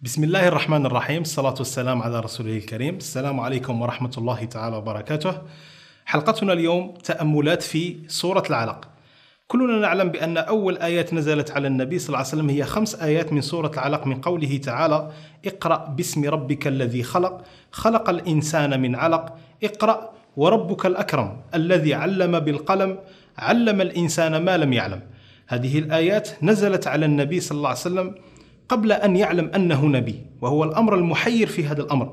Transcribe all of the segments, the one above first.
بسم الله الرحمن الرحيم الصلاة والسلام على رسوله الكريم السلام عليكم ورحمة الله تعالى وبركاته حلقتنا اليوم تأملات في سورة العلق كلنا نعلم بأن أول آيات نزلت على النبي صلى الله عليه وسلم هي خمس آيات من سورة العلق من قوله تعالى اقرأ باسم ربك الذي خلق خلق الإنسان من علق اقرأ وربك الأكرم الذي علم بالقلم علم الإنسان ما لم يعلم هذه الآيات نزلت على النبي صلى الله عليه وسلم قبل أن يعلم أنه نبي وهو الأمر المحير في هذا الأمر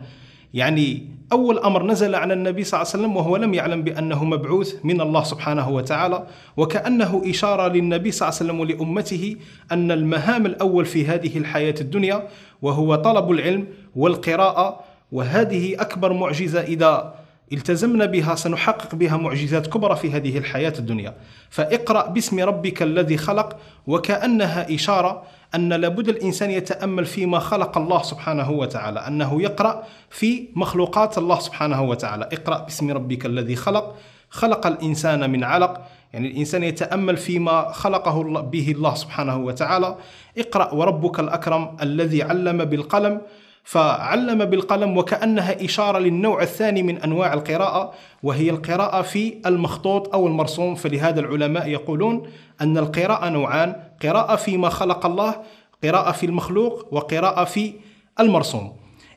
يعني أول أمر نزل على النبي صلى الله عليه وسلم وهو لم يعلم بأنه مبعوث من الله سبحانه وتعالى وكأنه إشارة للنبي صلى الله عليه وسلم ولأمته أن المهام الأول في هذه الحياة الدنيا وهو طلب العلم والقراءة وهذه أكبر معجزة إذا التزمنا بها سنحقق بها معجزات كبرى في هذه الحياة الدنيا فاقرأ باسم ربك الذي خلق وكأنها إشارة أن لابد الإنسان يتأمل فيما خلق الله سبحانه وتعالى أنه يقرأ في مخلوقات الله سبحانه وتعالى اقرأ باسم ربك الذي خلق خلق الإنسان من علق يعني الإنسان يتأمل فيما خلقه به الله سبحانه وتعالى اقرأ وربك الأكرم الذي علم بالقلم فعلم بالقلم وكأنها إشارة للنوع الثاني من أنواع القراءة وهي القراءة في المخطوط أو المرسوم فلهذا العلماء يقولون أن القراءة نوعان قراءة فيما خلق الله قراءة في المخلوق وقراءة في المرسوم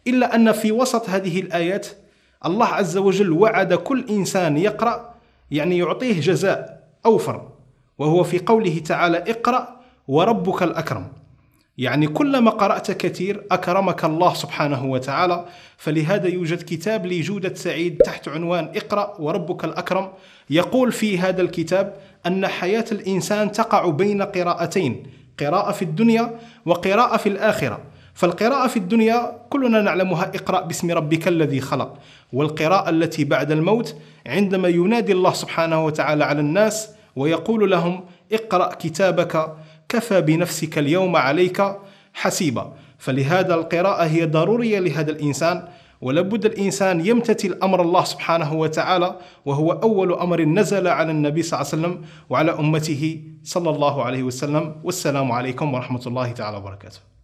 إلا أن في وسط هذه الآيات الله عز وجل وعد كل إنسان يقرأ يعني يعطيه جزاء أوفر وهو في قوله تعالى اقرأ وربك الأكرم يعني كلما قرأت كثير أكرمك الله سبحانه وتعالى فلهذا يوجد كتاب لجودة سعيد تحت عنوان اقرأ وربك الأكرم يقول في هذا الكتاب أن حياة الإنسان تقع بين قراءتين قراءة في الدنيا وقراءة في الآخرة فالقراءة في الدنيا كلنا نعلمها اقرأ باسم ربك الذي خلق والقراءة التي بعد الموت عندما ينادي الله سبحانه وتعالى على الناس ويقول لهم اقرأ كتابك كفى بنفسك اليوم عليك حسيبا فلهذا القراءة هي ضرورية لهذا الإنسان ولابد الإنسان يمتثل أمر الله سبحانه وتعالى وهو أول أمر نزل على النبي صلى الله عليه وسلم وعلى أمته صلى الله عليه وسلم والسلام عليكم ورحمة الله تعالى وبركاته